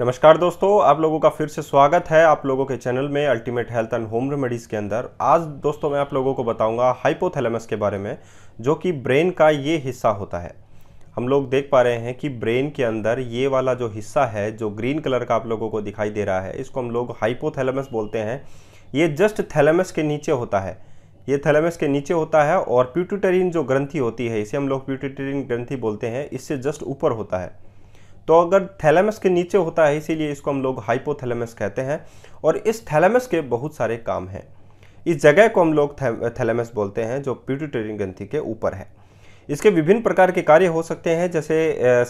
नमस्कार दोस्तों आप लोगों का फिर से स्वागत है आप लोगों के चैनल में ultimate health and home remedies के अंदर आज दोस्तों मैं आप लोगों को बताऊंगा हाइपोथैलेमस के बारे में जो कि ब्रेन का ये हिस्सा होता है हम लोग देख पा रहे हैं कि ब्रेन के अंदर ये वाला जो हिस्सा है जो ग्रीन कलर का आप लोगों को दिखाई दे रहा है इसको हम लोग हाइपोथैलेमस बोलते हैं ये जस्ट थैलेमस के नीचे होता है ये थैलेमस के नीचे होता है और प्यूटोटरीन जो ग्रंथी होती है इसे हम लोग प्यूटोटरीन ग्रंथी बोलते हैं इससे जस्ट ऊपर होता है तो अगर थैलेमस के नीचे होता है इसीलिए इसको हम लोग हाइपोथैलेमस कहते हैं और इस थैलेमस के बहुत सारे काम हैं इस जगह को हम लोग थैलेमस बोलते हैं जो प्यूटिटरी ग्रंथि के ऊपर है इसके विभिन्न प्रकार के कार्य हो सकते हैं जैसे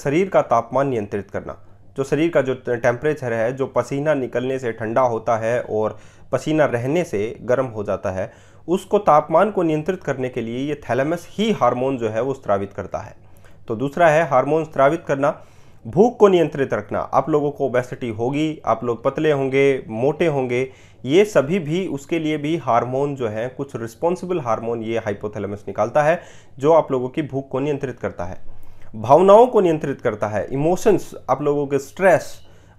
शरीर का तापमान नियंत्रित करना जो शरीर का जो टेम्परेचर है जो पसीना निकलने से ठंडा होता है और पसीना रहने से गर्म हो जाता है उसको तापमान को नियंत्रित करने के लिए ये थैलेमस ही हार्मोन जो है वो स्त्रावित करता है तो दूसरा है हार्मोन स्त्रावित करना भूख को नियंत्रित रखना आप लोगों को ओबेसिटी होगी आप लोग पतले होंगे मोटे होंगे ये सभी भी उसके लिए भी हार्मोन जो है कुछ रिस्पॉन्सिबल हार्मोन ये हाइपोथैलेमस निकालता है जो आप लोगों की भूख को नियंत्रित करता है भावनाओं को नियंत्रित करता है इमोशंस आप लोगों के स्ट्रेस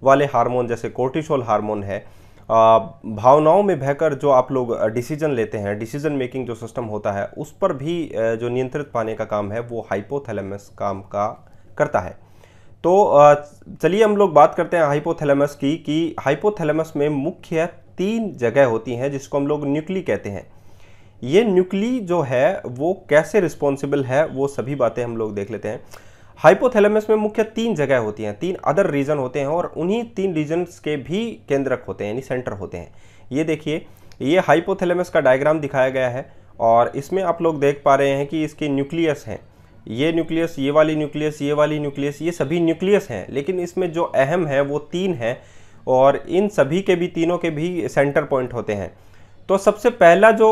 वाले हार्मोन जैसे कोर्टिशोल हार्मोन है भावनाओं में बहकर जो आप लोग डिसीजन लेते हैं डिसीजन मेकिंग जो सिस्टम होता है उस पर भी जो नियंत्रित पाने का काम है वो हाइपोथैलेमस काम का करता है तो चलिए हम लोग बात करते हैं हाइपोथैलेमस की कि हाइपोथैलेमस में मुख्य तीन जगह होती हैं जिसको हम लोग न्यूक्ली कहते हैं ये न्यूक्ली जो है वो कैसे रिस्पॉन्सिबल है वो सभी बातें हम लोग देख लेते हैं हाइपोथैलेमस में मुख्य तीन जगह होती हैं तीन अदर रीजन होते हैं और उन्हीं तीन रीजन्स के भी केंद्रक होते हैं यानी सेंटर होते हैं ये देखिए ये हाइपोथैलेमस का डायग्राम दिखाया गया है और इसमें आप लोग देख पा रहे हैं कि इसके न्यूक्लियस हैं ये न्यूक्लियस ये वाली न्यूक्लियस ये वाली न्यूक्लियस ये सभी न्यूक्लियस हैं लेकिन इसमें जो अहम है वो तीन हैं और इन सभी के भी तीनों के भी सेंटर पॉइंट होते हैं तो सबसे पहला जो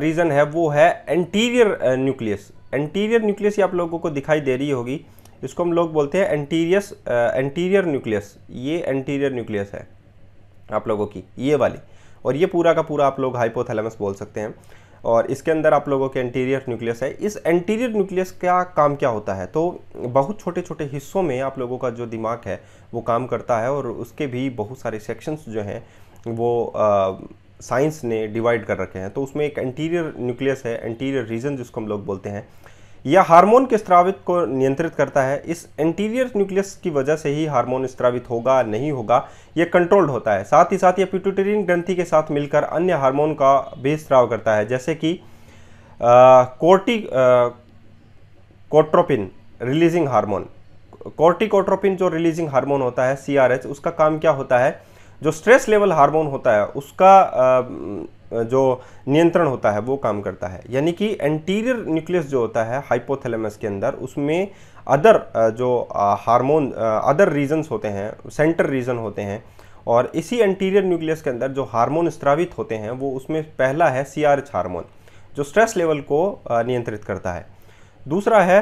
रीज़न है वो है एंटीरियर न्यूक्लियस एंटीरियर न्यूक्लियस ये आप लोगों को दिखाई दे रही होगी इसको हम लोग बोलते हैं एंटीरियस एंटीरियर न्यूक्लियस ये एंटीरियर न्यूक्लियस है आप लोगों की ये वाली और ये पूरा का पूरा आप लोग हाइपोथैलेमस बोल सकते हैं और इसके अंदर आप लोगों के एंटीरियर न्यूक्लियस है इस एंटीरियर न्यूक्लियस का काम क्या होता है तो बहुत छोटे छोटे हिस्सों में आप लोगों का जो दिमाग है वो काम करता है और उसके भी बहुत सारे सेक्शंस जो हैं वो साइंस ने डिवाइड कर रखे हैं तो उसमें एक एंटीरियर न्यूक्लियस है एंटीरियर रीजन जिसको हम लोग बोलते हैं यह हार्मोन के स्त्रावित को नियंत्रित करता है इस एंटीरियर न्यूक्लियस की वजह से ही हार्मोन स्त्रावित होगा नहीं होगा यह कंट्रोल्ड होता है साथ ही साथ यह प्यूटेरियन ग्रंथि के साथ मिलकर अन्य हार्मोन का भी स्त्राव करता है जैसे कि corticotropin releasing hormone corticotropin जो रिलीजिंग हार्मोन होता है सी उसका काम क्या होता है जो स्ट्रेस लेवल हार्मोन होता है उसका आ, जो नियंत्रण होता है वो काम करता है यानी कि एंटीरियर न्यूक्लियस जो होता है हाइपोथैलेमस के अंदर उसमें अदर जो हार्मोन अदर रीजन्स होते हैं सेंटर रीजन होते हैं और इसी एंटीरियर न्यूक्लियस के अंदर जो हार्मोन स्त्रावित होते हैं वो उसमें पहला है सी हार्मोन जो स्ट्रेस लेवल को नियंत्रित करता है दूसरा है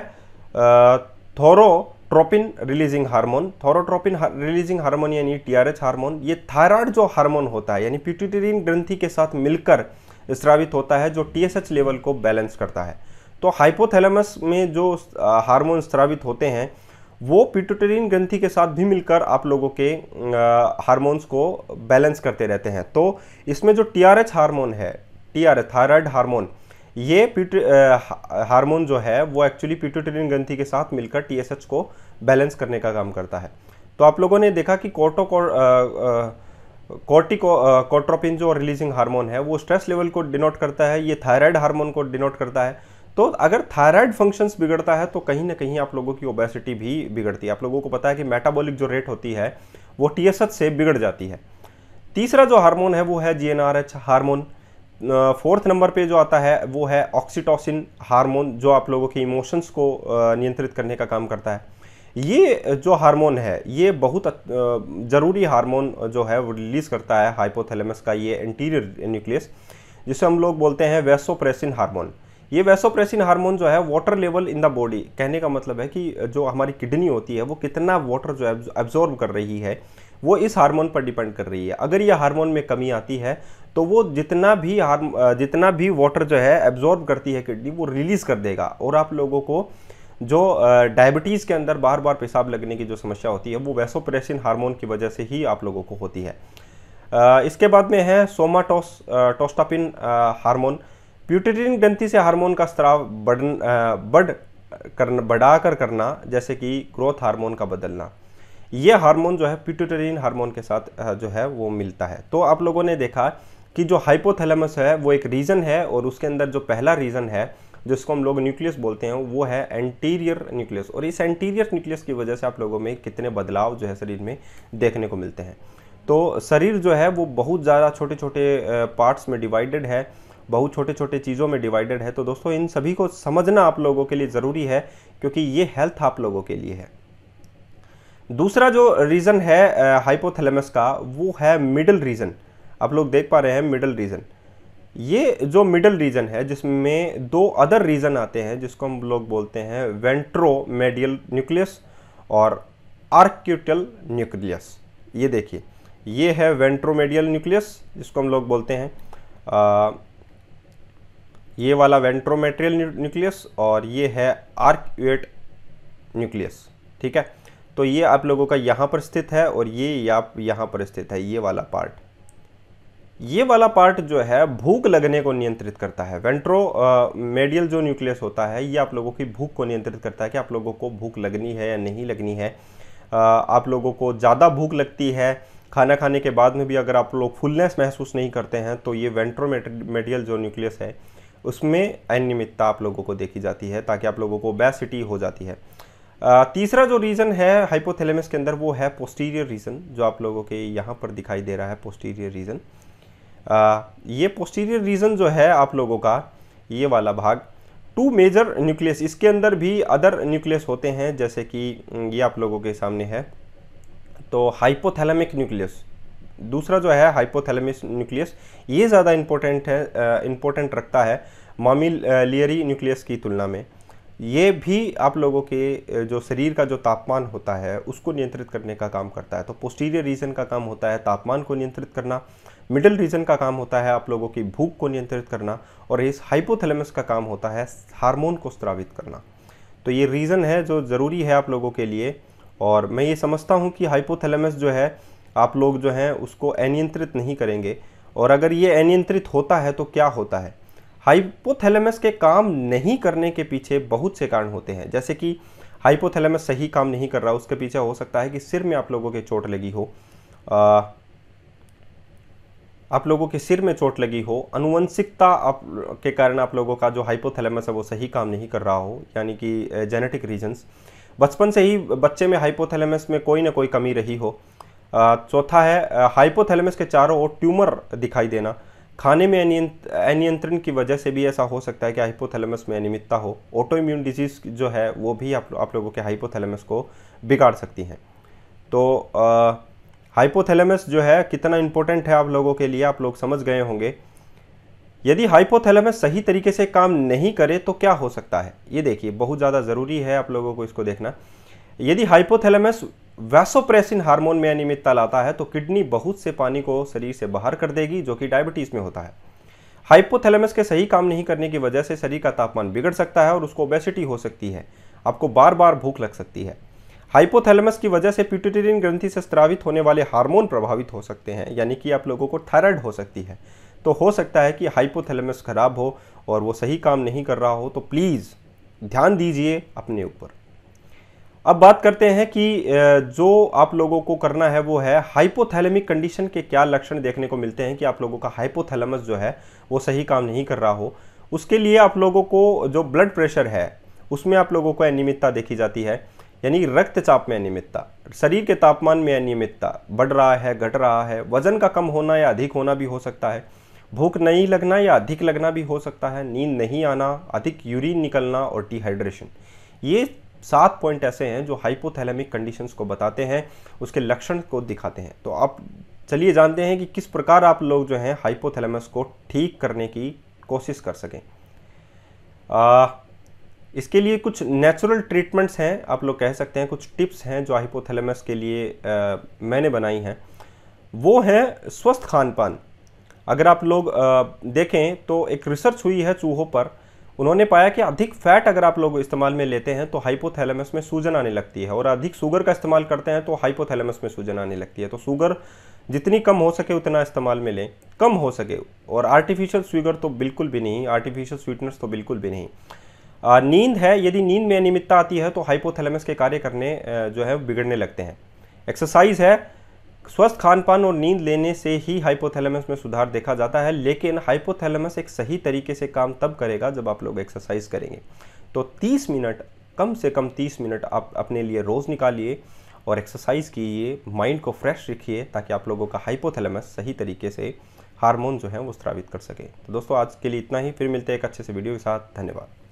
thyrotropin releasing hormone thyrotropin releasing hormone यानी टीआरएच हार्मोन ये थायराइड जो हार्मोन होता है यानी प्यूटिटेरियन ग्रंथि के साथ मिलकर स्रावित होता है जो टीएसएच लेवल को बैलेंस करता है तो हाइपोथैलेमस में जो हार्मोन स्रावित होते हैं वो प्यूटिटेरियन ग्रंथि के साथ भी मिलकर आप लोगों के हारमोन्स को बैलेंस करते रहते हैं तो इसमें जो टी हार्मोन है टीआरएच थायराइड हार्मोन ये हार्मोन जो है वो एक्चुअली प्यूटोटेरियन ग्रंथि के साथ मिलकर टीएसएच को बैलेंस करने का काम करता है तो आप लोगों ने देखा कि कोर्टो कोर्टिको कॉट्रोपिन जो रिलीजिंग हार्मोन है वो स्ट्रेस लेवल को डिनोट करता है ये थायराइड हार्मोन को डिनोट करता है तो अगर थायराइड फंक्शंस बिगड़ता है तो कहीं ना कहीं आप लोगों की ओबेसिटी भी बिगड़ती है आप लोगों को पता है कि मेटाबॉलिक जो रेट होती है वो टीएसएच से बिगड़ जाती है तीसरा जो हार्मोन है वो है जीएनआरएच हार्मोन फोर्थ नंबर पे जो आता है वो है ऑक्सीटोसिन हार्मोन जो आप लोगों के इमोशंस को नियंत्रित करने का काम करता है ये जो हार्मोन है ये बहुत ज़रूरी हार्मोन जो है वो रिलीज़ करता है हाइपोथैलेमस का ये इंटीरियर न्यूक्लियस जिसे हम लोग बोलते हैं वेसोप्रेसिन हार्मोन ये वेसोप्रेसिन हार्मोन जो है water level in the body कहने का मतलब है कि जो हमारी किडनी होती है वो कितना वाटर जो है एब्जॉर्ब कर रही है वो इस हार्मोन पर डिपेंड कर रही है अगर ये हार्मोन में कमी आती है तो वो जितना भी हार जितना भी वाटर जो है एब्जॉर्ब करती है किडनी वो रिलीज़ कर देगा और आप लोगों को जो डायबिटीज़ के अंदर बार बार पेशाब लगने की जो समस्या होती है वो वैसोप्रेसिन हार्मोन की वजह से ही आप लोगों को होती है इसके बाद में है सोमाटोस टोस्टापिन हार्मोन प्यूटेटिन ग्रंथि से हार्मोन का स्त्राव बढ़ बढ़ कर बढ़ाकर करना जैसे कि ग्रोथ हार्मोन का बदलना ये हार्मोन जो है पिट्यूटरीन हार्मोन के साथ जो है वो मिलता है तो आप लोगों ने देखा कि जो हाइपोथैलेमस है वो एक रीज़न है और उसके अंदर जो पहला रीज़न है जिसको हम लोग न्यूक्लियस बोलते हैं वो है एंटीरियर न्यूक्लियस और इस एंटीरियर न्यूक्लियस की वजह से आप लोगों में कितने बदलाव जो है शरीर में देखने को मिलते हैं तो शरीर जो है वो बहुत ज़्यादा छोटे छोटे पार्ट्स में डिवाइडेड है बहुत छोटे छोटे चीज़ों में डिवाइडेड है तो दोस्तों इन सभी को समझना आप लोगों के लिए ज़रूरी है क्योंकि ये हेल्थ आप लोगों के लिए है दूसरा जो रीज़न है हाइपोथैलेमस का वो है मिडल रीज़न आप लोग देख पा रहे हैं मिडल रीज़न ये जो मिडल रीजन है जिसमें दो अदर रीजन आते हैं जिसको हम लोग बोलते हैं वेंट्रोमेडियल न्यूक्लियस और आर्क्यूटल न्यूक्लियस ये देखिए ये है वेंट्रोमेडियल न्यूक्लियस जिसको हम लोग बोलते हैं आ, ये वाला वेंट्रोमेट्रियल न्यूक्लियस और ये है आर्क्यूएट न्यूक्लियस ठीक है तो ये आप लोगों का यहाँ पर स्थित है और ये आप यहाँ पर स्थित है ये वाला पार्ट ये वाला पार्ट जो है भूख लगने को नियंत्रित करता है वेंट्रो मेडियल जो न्यूक्लियस होता है ये आप लोगों की भूख को नियंत्रित करता है कि आप लोगों को भूख लगनी है या नहीं लगनी है आ, आप लोगों को ज़्यादा भूख लगती है खाना खाने के बाद में भी अगर आप लोग फुलनेस महसूस नहीं करते हैं तो ये वेंट्रो मेडियल जो न्यूक्लियस है उसमें अनियमितता आप लोगों को देखी जाती है ताकि आप लोगों को बेसिटी हो जाती है तीसरा जो रीज़न है हाइपोथैलेमस के अंदर वो है पोस्टीरियर रीज़न जो आप लोगों के यहाँ पर दिखाई दे रहा है पोस्टीरियर रीज़न ये पोस्टीरियर रीज़न जो है आप लोगों का ये वाला भाग टू मेजर न्यूक्लियस इसके अंदर भी अदर न्यूक्लियस होते हैं जैसे कि ये आप लोगों के सामने है तो हाइपोथैलेमिक न्यूक्लियस दूसरा जो है हाइपोथैलेमिक न्यूक्लियस ये ज़्यादा इम्पोर्टेंट है इम्पोर्टेंट रखता है मामिलियरी न्यूक्लियस की तुलना में ये भी आप लोगों के जो शरीर का जो तापमान होता है उसको नियंत्रित करने का काम करता है तो पोस्टीरियर रीजन का काम होता है तापमान को नियंत्रित करना मिडिल रीजन का काम होता है आप लोगों की भूख को नियंत्रित करना और इस हाइपोथैलेमस का काम होता है हार्मोन को स्त्रावित करना तो ये रीज़न है जो ज़रूरी है आप लोगों के लिए और मैं ये समझता हूँ कि हाइपोथैलेमस जो है आप लोग जो हैं उसको अनियंत्रित नहीं करेंगे और अगर ये अनियंत्रित होता है तो क्या होता है हाइपोथैलेमस के काम नहीं करने के पीछे बहुत से कारण होते हैं जैसे कि हाइपोथैलेमस सही काम नहीं कर रहा उसके पीछे हो सकता है कि सिर में आप लोगों के चोट लगी हो आ, आप लोगों के सिर में चोट लगी हो अनुवंशिकता आप के कारण आप लोगों का जो हाइपोथैलेमस है वो सही काम नहीं कर रहा हो यानी कि जेनेटिक रीजंस बचपन से ही बच्चे में हाइपोथैलेमस में कोई ना कोई कमी रही हो चौथा है हाइपोथैलेमस के चारों ओर ट्यूमर दिखाई देना खाने में अनियंत्रण की वजह से भी ऐसा हो सकता है कि हाइपोथैलेमस में अनियमितता हो ऑटो इम्यून डिजीज़ जो है वो भी आप आप लोगों के हाइपोथैलेमस को बिगाड़ सकती हैं तो हाइपोथैलेमस जो है कितना इम्पोर्टेंट है आप लोगों के लिए आप लोग समझ गए होंगे यदि हाइपोथैलेमस सही तरीके से काम नहीं करे तो क्या हो सकता है ये देखिए बहुत ज़्यादा ज़रूरी है आप लोगों को इसको देखना यदि हाइपोथैलेमस वैसोप्रेसिन हार्मोन में अनियमितता लाता है तो किडनी बहुत से पानी को शरीर से बाहर कर देगी जो कि डायबिटीज़ में होता है हाइपोथैलेमस के सही काम नहीं करने की वजह से शरीर का तापमान बिगड़ सकता है और उसको ओबेसिटी हो सकती है आपको बार बार भूख लग सकती है हाइपोथैलेमस की वजह से पिट्यूटेरियन ग्रंथि से स्त्रावित होने वाले हार्मोन प्रभावित हो सकते हैं यानी कि आप लोगों को थायराइड हो सकती है तो हो सकता है कि हाइपोथैलेमस खराब हो और वो सही काम नहीं कर रहा हो तो प्लीज़ ध्यान दीजिए अपने ऊपर अब बात करते हैं कि जो आप लोगों को करना है वो है हाइपोथैलेमिक कंडीशन के क्या लक्षण देखने को मिलते हैं कि आप लोगों का हाइपोथैलेमस जो है वो सही काम नहीं कर रहा हो उसके लिए आप लोगों को जो ब्लड प्रेशर है उसमें आप लोगों को अनियमितता देखी जाती है यानी रक्तचाप में अनियमितता शरीर के तापमान में अनियमितता बढ़ रहा है घट रहा है वजन का कम होना या अधिक होना भी हो सकता है भूख नहीं लगना या अधिक लगना भी हो सकता है नींद नहीं आना अधिक यूरिन निकलना और डिहाइड्रेशन ये सात पॉइंट ऐसे हैं जो हाइपोथैलेमिक कंडीशंस को बताते हैं उसके लक्षण को दिखाते हैं तो आप चलिए जानते हैं कि किस प्रकार आप लोग जो हैं हाइपोथैलेमस को ठीक करने की कोशिश कर सकें आ, इसके लिए कुछ नेचुरल ट्रीटमेंट्स हैं आप लोग कह सकते हैं कुछ टिप्स हैं जो हाइपोथैलेमस के लिए आ, मैंने बनाई हैं वो हैं स्वस्थ खान पान अगर आप लोग आ, देखें तो एक रिसर्च हुई है चूहों पर उन्होंने पाया कि अधिक फैट अगर आप लोग इस्तेमाल में लेते हैं तो हाइपोथैलेमस में सूजन आने लगती है और अधिक शुगर का इस्तेमाल करते हैं तो हाइपोथैलेमस में सूजन आने लगती है तो शुगर जितनी कम हो सके उतना इस्तेमाल में लें कम हो सके और आर्टिफिशियल शुगर तो बिल्कुल भी नहीं आर्टिफिशियल स्वीटनर्स तो बिल्कुल भी नहीं नींद है यदि नींद में अनियमितता आती है तो हाइपोथैलेमस के कार्य करने जो है बिगड़ने लगते हैं एक्सरसाइज है स्वस्थ खान पान और नींद लेने से ही हाइपोथैलेमस में सुधार देखा जाता है लेकिन हाइपोथैलेमस एक सही तरीके से काम तब करेगा जब आप लोग एक्सरसाइज करेंगे तो 30 मिनट कम से कम 30 मिनट आप अपने लिए रोज़ निकालिए और एक्सरसाइज कीजिए माइंड को फ्रेश रखिए ताकि आप लोगों का हाइपोथैलेमस सही तरीके से हार्मोन जो है वो स्त्रावित कर सके तो दोस्तों आज के लिए इतना ही फिर मिलते हैं एक अच्छे से वीडियो के साथ धन्यवाद